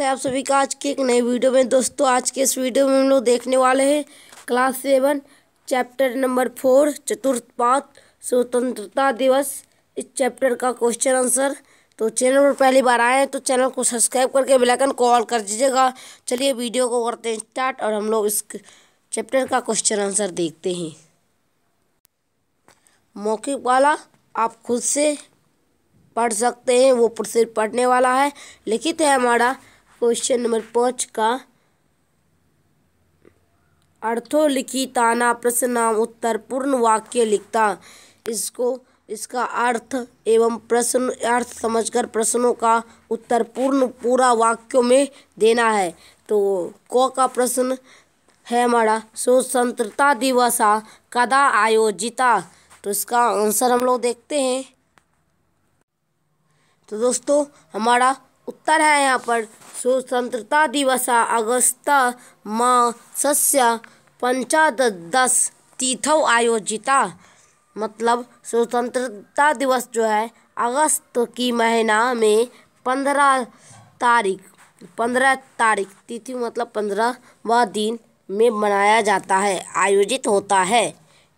है तो आप सभी का आज की एक नई वीडियो में दोस्तों आज के इस वीडियो में हम लोग देखने वाले हैं class seven chapter number four चतुर्थ पाठ स्वतंत्रता दिवस इस चैप्टर का क्वेश्चन आंसर तो चैनल पर पहली बार आए हैं तो चैनल को सब्सक्राइब करके बेलाइकन को ऑल कर दीजिएगा चलिए वीडियो को करते हैं स्टार्ट और हम लोग इस चैप्टर का क्वेश्चन आंसर देखते हैं मौखिक वाला आप खुद से पढ़ सकते हैं वो सिर्फ पढ़ने वाला है लिखित है हमारा क्वेश्चन नंबर पाँच का अर्थो लिखी ताना प्रश्न नाम उत्तर पूर्ण वाक्य लिखता इसको इसका अर्थ एवं प्रश्न अर्थ समझकर प्रश्नों का उत्तर पूर्ण पूरा वाक्यों में देना है तो क का प्रश्न है हमारा स्वतंत्रता दिवस कदा आयोजिता तो इसका आंसर हम लोग देखते हैं तो दोस्तों हमारा उत्तर है यहाँ पर स्वतंत्रता दिवस अगस्त मासस्य पंचादश तिथौ आयोजिता मतलब स्वतंत्रता दिवस जो है अगस्त की महीना में पंद्रह तारीख पंद्रह तारीख तिथि मतलब पंद्रहवा दिन में मनाया जाता है आयोजित होता है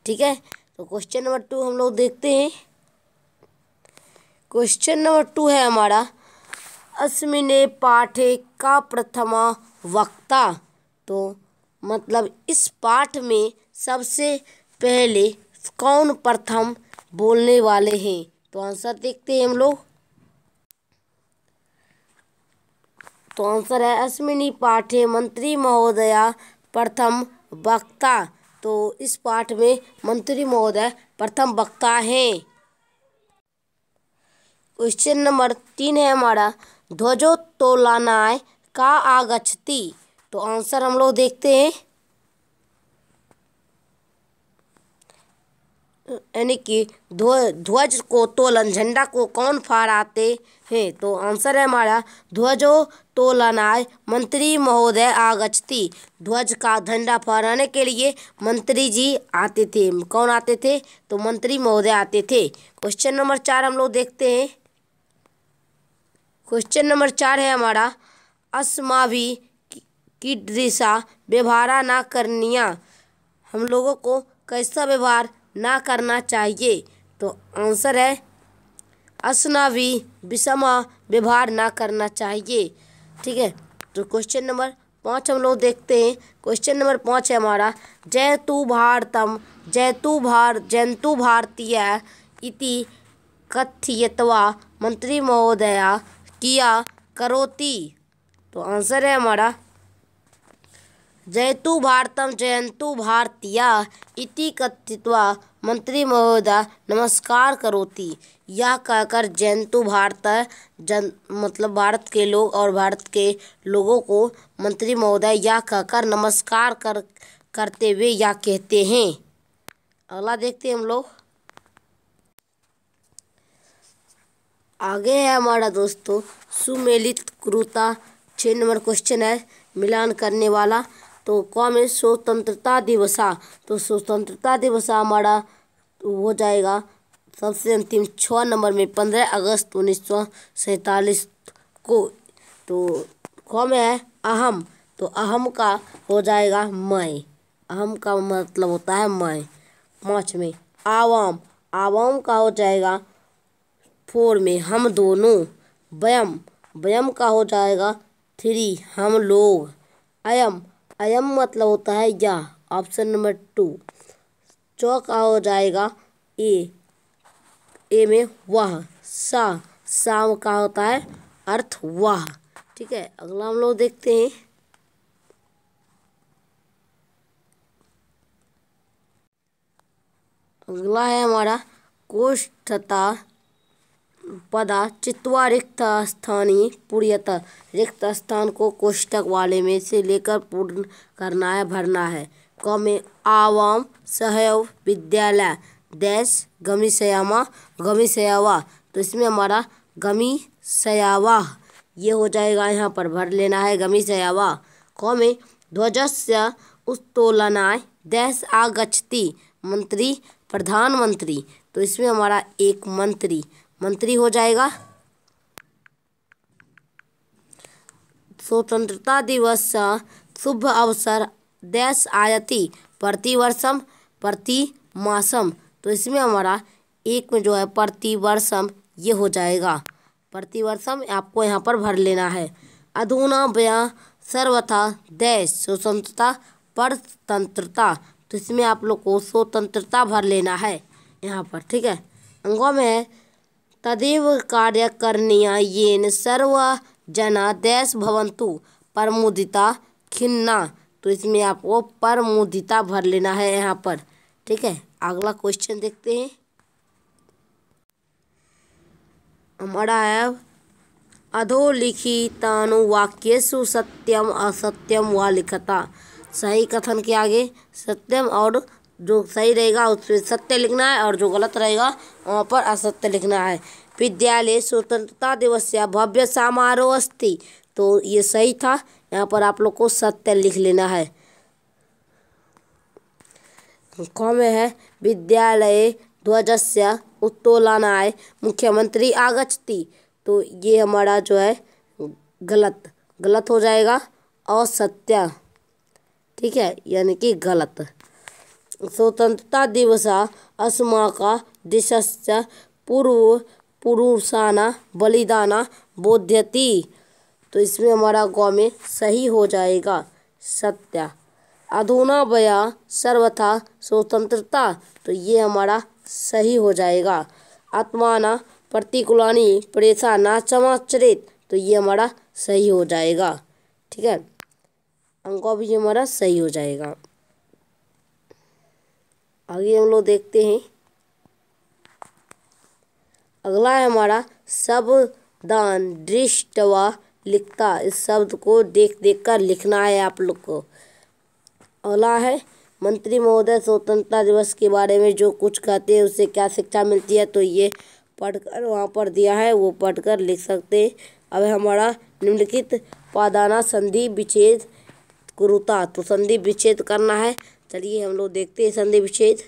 ठीक है तो क्वेश्चन नंबर टू हम लोग देखते हैं क्वेश्चन नंबर टू है हमारा अस्मिने पाठे का प्रथमा वक्ता तो मतलब इस पाठ में सबसे पहले कौन प्रथम बोलने वाले हैं तो आंसर देखते हैं हम लोग तो आंसर है अश्विनी पाठे मंत्री महोदया प्रथम वक्ता तो इस पाठ में मंत्री महोदय प्रथम वक्ता हैं क्वेश्चन नंबर तीन है हमारा ध्वजोत्तोलनाय का आगछती तो आंसर हम लोग देखते हैं यानी कि ध्वज को तोलन झंडा को कौन फहराते हैं तो आंसर है हमारा ध्वजो तोलनाय मंत्री महोदय आगछती ध्वज का झंडा फहराने के लिए मंत्री जी आते थे कौन आते थे तो मंत्री महोदय आते थे क्वेश्चन नंबर चार हम लोग देखते हैं क्वेश्चन नंबर चार है हमारा असमा भी की दिशा व्यवहार ना करनिया हम लोगों को कैसा व्यवहार ना करना चाहिए तो आंसर है असना भी विषमा व्यवहार ना करना चाहिए ठीक है तो क्वेश्चन नंबर पाँच हम लोग देखते हैं क्वेश्चन नंबर पाँच है हमारा जय तू भारतम जय तू भार जयंतु भारतीय इति कथ्यतवा मंत्री महोदया किया करोती तो आंसर है हमारा जयतु भारतम जयंतु भारतीया इति कथित्वा मंत्री महोदय नमस्कार करोती यह कहकर जयंतु भारत जन मतलब भारत के लोग और भारत के लोगों को मंत्री महोदय यह कहकर नमस्कार कर करते हुए यह कहते हैं अगला देखते हैं हम लोग आगे है हमारा दोस्तों सुमेलित क्रूता छः नंबर क्वेश्चन है मिलान करने वाला तो कौम है स्वतंत्रता दिवसा तो स्वतंत्रता दिवसा हमारा हो जाएगा सबसे अंतिम छः नंबर में पंद्रह अगस्त उन्नीस सौ सैतालीस को तो कौम है अहम तो अहम का हो जाएगा मैं अहम का मतलब होता है मैं पाँच में आवाम आवाम का हो जाएगा फोर में हम दोनों वयम वयम का हो जाएगा थ्री हम लोग अयम अयम मतलब होता है या ऑप्शन नंबर टू चौ का हो जाएगा ए ए में वह सा साम का होता है अर्थ वह ठीक है अगला हम लोग देखते हैं अगला है हमारा कोष्ठता पदा चित्वा रिक्त स्थानीय पूर्यत रिक्त स्थान को कोष्टक वाले में से लेकर पूर्ण करना है भरना है क आवाम सहयोग विद्यालय देश गमी सयामा गमी सयावा तो इसमें हमारा गमी सयावा ये हो जाएगा यहाँ पर भर लेना है गमी सयावा कौमे ध्वज से उत्तोलनाय देश आगछती मंत्री प्रधानमंत्री तो इसमें हमारा एक मंत्री मंत्री हो जाएगा स्वतंत्रता दिवस शुभ अवसर देश आयति प्रतिवर्षम प्रति मासम तो इसमें हमारा एक में जो है प्रतिवर्षम ये हो जाएगा प्रतिवर्षम आपको यहाँ पर भर लेना है अधूना बया सर्वथा देश स्वतंत्रता परतंत्रता तो इसमें आप लोग को स्वतंत्रता भर लेना है यहाँ पर ठीक है अंगों में है तदेव कार्यकारिण्येन सर्व जना देश भवंतु परमुदिता खिन्ना तो इसमें आपको परमुदिता भर लेना है यहाँ पर ठीक है अगला क्वेश्चन देखते हैं हमारा है अधोलिखितानु वाक्यसु सत्यम असत्यम व लिखता सही कथन के आगे सत्यम और जो सही रहेगा उस पर सत्य लिखना है और जो गलत रहेगा वहाँ पर असत्य लिखना है विद्यालय स्वतंत्रता दिवस या भव्य समारोह अस्थि तो ये सही था यहाँ पर आप लोग को सत्य लिख लेना है ख है विद्यालय ध्वज उत्तोलन उत्तोलनाय मुख्यमंत्री आगछती तो ये हमारा जो है गलत गलत हो जाएगा असत्य ठीक है यानी कि गलत स्वतंत्रता दिवस अस्माक देश पूर्व पुरुषाना बलिदान बोध्यति तो इसमें हमारा गौ में सही हो जाएगा सत्या अधूना बया सर्वथा स्वतंत्रता तो ये हमारा सही हो जाएगा आत्माना प्रतिकूलानी प्रेसा ना चमाचरित तो ये हमारा सही हो जाएगा ठीक है अंकों भी हमारा सही हो जाएगा आगे हम लोग देखते हैं अगला है हमारा सब दान दृष्टवा लिखता इस शब्द को देख देख कर लिखना है आप लोग को अगला है मंत्री महोदय स्वतंत्रता दिवस के बारे में जो कुछ कहते हैं उससे क्या शिक्षा मिलती है तो ये पढ़कर वहाँ पर दिया है वो पढ़कर लिख सकते हैं अब हमारा निम्नलिखित पादाना संधि विच्छेद कुरुता तो संधि विच्छेद करना है चलिए हम लोग देखते हैं संधि विच्छेद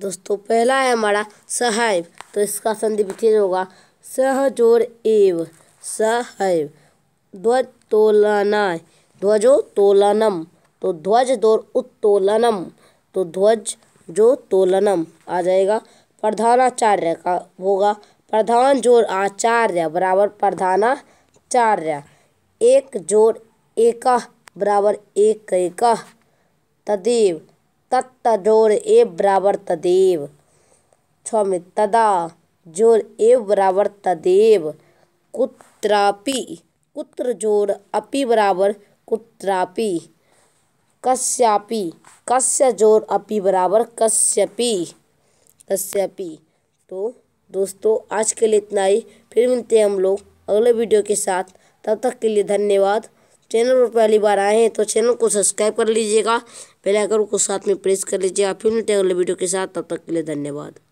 दोस्तों पहला है हमारा सहैव तो इसका संधि विच्छेद होगा सहजोर एव सहैव ध्वज तोलना ध्वजो तोलनम तो ध्वज दौर उत्तोलनम तो ध्वज जो तोलनम आ जाएगा प्रधानाचार्य का होगा प्रधान जोर आचार्य बराबर प्रधानाचार्य एक जोर एक बराबर एक एका तदेव तत् तजोर एव बराबर तदेव छ में तदा जोर ए बराबर तदेव कुत्रापि कुत्र जोर अपि बराबर कुत्रापि कस्यापि कस्य जोर अपि बराबर कस्यपि कस्यपि तो दोस्तों आज के लिए इतना ही फिर मिलते हैं हम लोग अगले वीडियो के साथ तब तक के लिए धन्यवाद चैनल पर पहली बार आए हैं तो चैनल को सब्सक्राइब कर लीजिएगा पहले अगर उसको साथ में प्रेस कर लीजिएगा फिर मिलते हैं अगले वीडियो के साथ तब तक के लिए धन्यवाद